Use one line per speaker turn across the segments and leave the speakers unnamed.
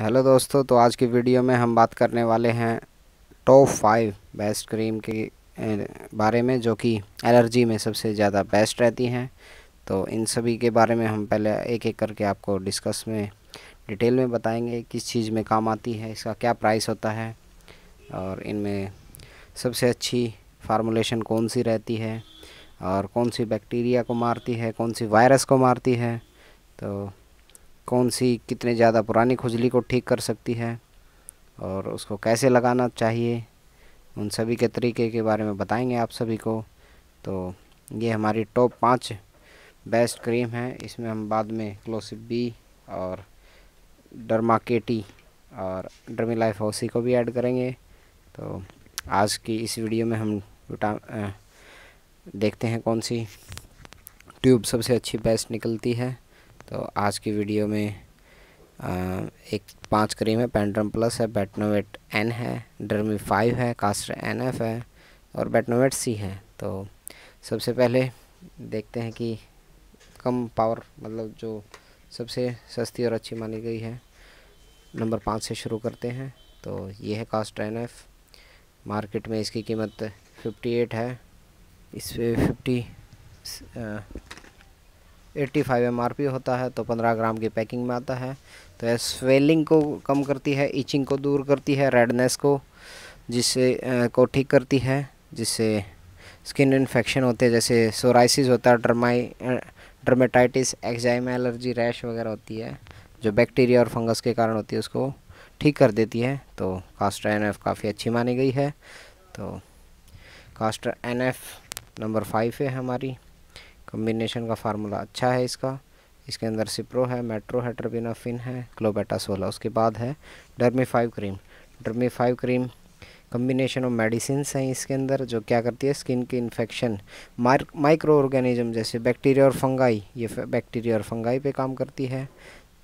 hello दोस्तों तो आज की वीडियो में हम बात करने वाले हैं टॉप फाइव बेस्ट क्रीम के बारे में जो कि एलर्जी में सबसे ज़्यादा बेस्ट रहती हैं तो इन सभी के बारे में हम पहले एक एक करके आपको डिस्कस में डिटेल में बताएंगे किस चीज़ में काम आती है इसका क्या प्राइस होता है और इनमें सबसे अच्छी फार्मूलेशन कौन सी रहती है और कौन सी बैक्टीरिया को मारती है कौन सी वायरस को मारती है तो कौन सी कितने ज़्यादा पुरानी खुजली को ठीक कर सकती है और उसको कैसे लगाना चाहिए उन सभी के तरीके के बारे में बताएंगे आप सभी को तो ये हमारी टॉप पाँच बेस्ट क्रीम है इसमें हम बाद में क्लोसिप बी और डरमा और ड्रमी लाइफ हाउसी को भी ऐड करेंगे तो आज की इस वीडियो में हम विटाम देखते हैं कौन सी ट्यूब सबसे अच्छी बेस्ट निकलती है तो आज की वीडियो में आ, एक पांच क्रीम है पेंड्रम प्लस है बैटनोवेट एन है डर्मी फाइव है कास्टर एन एफ है और बैटनोवेट सी है तो सबसे पहले देखते हैं कि कम पावर मतलब जो सबसे सस्ती और अच्छी मानी गई है नंबर पाँच से शुरू करते हैं तो ये है कास्टर एन एफ मार्केट में इसकी कीमत 58 है इस पर fifty eighty five M R P होता है तो पंद्रह ग्राम की पैकिंग में आता है तो यह स्वेलिंग को कम करती है इचिंग को दूर करती है रेडनेस को जिससे को ठीक करती है जिससे स्किन इन्फेक्शन होते हैं जैसे सोराइसिस होता है डरमाई डर्मेटाइटिस एक्जाइम एलर्जी रैश वगैरह होती है जो बैक्टीरिया और फंगस के कारण होती है उसको ठीक कर देती है तो कास्ट एन एफ काफ़ी अच्छी मानी गई है तो castor N F number five है हमारी कम्बिनेशन का फार्मूला अच्छा है इसका इसके अंदर सिप्रो है मेट्रो है ट्रबिनाफिन है क्लोबेटा सोला उसके बाद है Dermi five cream dermi five cream combination of medicine हैं इसके अंदर जो क्या करती है स्किन की इन्फेक्शन माइक्रो ऑर्गेनिज्म जैसे बैक्टीरिया और फंगाई ये बैक्टीरिया और फंगाई पे काम करती है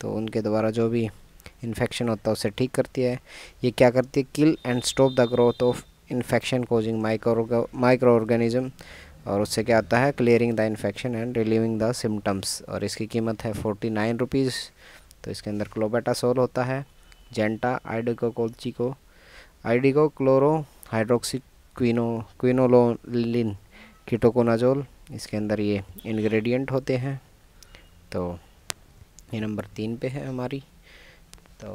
तो उनके द्वारा जो भी इन्फेक्शन होता है उसे ठीक करती है ये क्या करती है kill and stop the growth of infection causing micro micro organism और उससे क्या आता है clearing the infection and relieving the symptoms और इसकी कीमत है फोर्टी नाइन रुपीज़ तो इसके अंदर क्लोबेटासोल होता है जेंटा आइडिकोकोचिको iodo chloro hydroxy quino quinoline ketoconazole इसके अंदर ये इंग्रेडिएंट होते हैं तो ये नंबर तीन पे है हमारी तो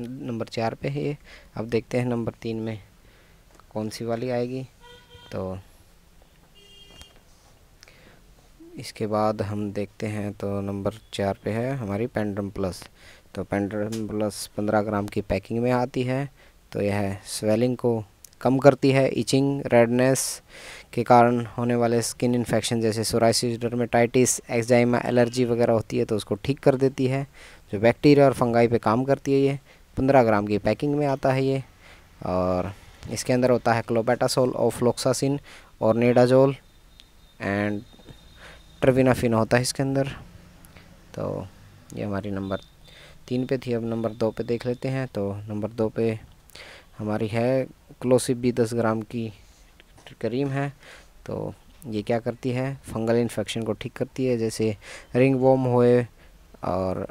नंबर चार पे है ये अब देखते हैं नंबर तीन में कौन सी वाली आएगी तो इसके बाद हम देखते हैं तो नंबर चार पे है हमारी पेंड्रम प्लस तो पेंड्रम प्लस पंद्रह ग्राम की पैकिंग में आती है तो यह स्वेलिंग को कम करती है इचिंग रेडनेस के कारण होने वाले स्किन इन्फेक्शन जैसे सोराइसिस डरमेटाइटिस एक्जाइमा एलर्जी वगैरह होती है तो उसको ठीक कर देती है जो बैक्टीरिया और फंगाई पे काम करती है ये पंद्रह ग्राम की पैकिंग में आता है ये और इसके अंदर होता है क्लोबेटासोल और और नेडाजोल एंड टर्बिनाफिन होता है इसके अंदर तो ये हमारी नंबर तीन पे थी अब नंबर दो पे देख लेते हैं तो नंबर दो पे हमारी है क्लोसिप भी दस ग्राम की करीम है तो ये क्या करती है फंगल इन्फेक्शन को ठीक करती है जैसे रिंग वॉम होए और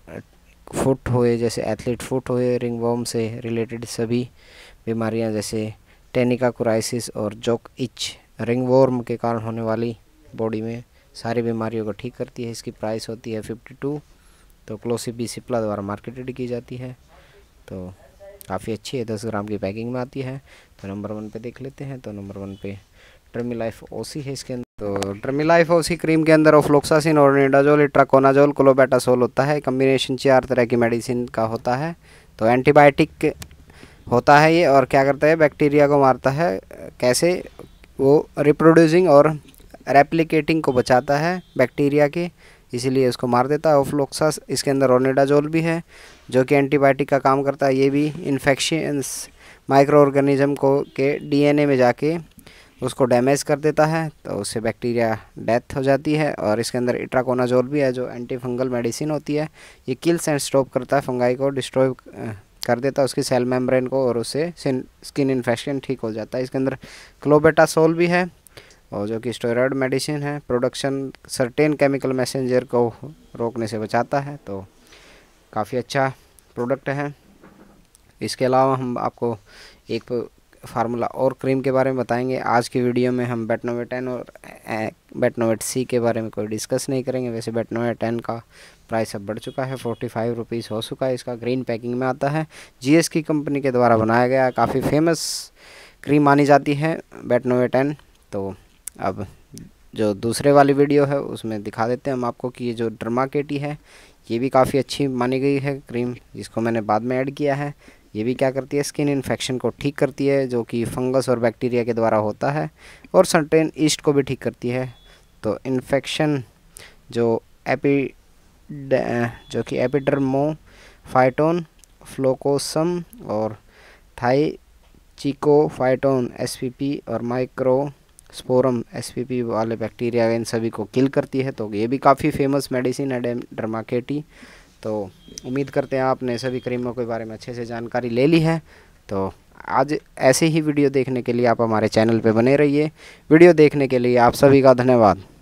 फुट होए जैसे एथलीट फुट होए रिंग वॉम से रिलेटेड सभी बीमारियां जैसे टेनिका क्राइसिस और जोक इच रिंग वॉर्म के कारण होने वाली बॉडी में सारी बीमारियों को ठीक करती है इसकी प्राइस होती है फिफ्टी टू तो क्लोसीबी सिप्ला द्वारा मार्केटेड की जाती है तो काफ़ी अच्छी है दस ग्राम की पैकिंग में आती है तो नंबर वन पे देख लेते हैं तो नंबर वन पे ट्रमी लाइफ ओसी है इसके अंदर तो ट्रमी लाइफ ओसी क्रीम के अंदर ओफ्लोक्सासिन और निडाजोल इट्राकोनाजोल क्लोबेटासोल होता है कम्बिनेशन चार तरह की मेडिसिन का होता है तो एंटीबायोटिक होता है ये और क्या करता है बैक्टीरिया को मारता है कैसे वो रिप्रोड्यूसिंग और रेप्लिकेटिंग को बचाता है बैक्टीरिया के इसीलिए इसको मार देता है ओफ्लोक्सास इसके अंदर रोनेडाजोल भी है जो कि एंटीबायोटिक का काम करता है ये भी इन्फेक्शंस माइक्रो ऑर्गेनिज्म को के डीएनए में जाके उसको डैमेज कर देता है तो उससे बैक्टीरिया डेथ हो जाती है और इसके अंदर इट्राकोनाजोल भी है जो एंटी फंगल मेडिसिन होती है ये किल्स एंड स्टॉप करता है फंगाई को डिस्ट्रॉय कर देता है उसकी सेल मेम्ब्रेन को और उससे स्किन इन्फेक्शन ठीक हो जाता है इसके अंदर क्लोबेटासोल भी है और जो कि स्टोराइड मेडिसिन है प्रोडक्शन सर्टेन केमिकल मैसेंजर को रोकने से बचाता है तो काफ़ी अच्छा प्रोडक्ट है इसके अलावा हम आपको एक फार्मूला और क्रीम के बारे में बताएंगे आज की वीडियो में हम बेटनोवेट टेन और बेटनोवेट सी के बारे में कोई डिस्कस नहीं करेंगे वैसे बेटनोवेट टेन का प्राइस अब बढ़ चुका है फोर्टी फाइव रुपीज़ हो चुका है इसका ग्रीन पैकिंग में आता है जीएस की कंपनी के द्वारा बनाया गया काफ़ी फेमस क्रीम मानी जाती है बेटनोवेट टेन तो अब जो दूसरे वाली वीडियो है उसमें दिखा देते हैं हम आपको कि ये जो ड्रमा केटी है ये भी काफ़ी अच्छी मानी गई है क्रीम जिसको मैंने बाद में ऐड किया है ये भी क्या करती है स्किन इन्फेक्शन को ठीक करती है जो कि फंगस और बैक्टीरिया के द्वारा होता है और सनटेन ईस्ट को भी ठीक करती है तो इन्फेक्शन जो एपी जो कि एपिडर्मो फाइटोन फ्लोकोसम और थाई फाइटोन एसपीपी और माइक्रो स्पोरम एसपीपी वाले बैक्टीरिया इन सभी को किल करती है तो ये भी काफ़ी फेमस मेडिसिन है डर्माकेटी तो उम्मीद करते हैं आपने सभी क्रीमों के बारे में अच्छे से जानकारी ले ली है तो आज ऐसे ही वीडियो देखने के लिए आप हमारे चैनल पर बने रहिए वीडियो देखने के लिए आप सभी का धन्यवाद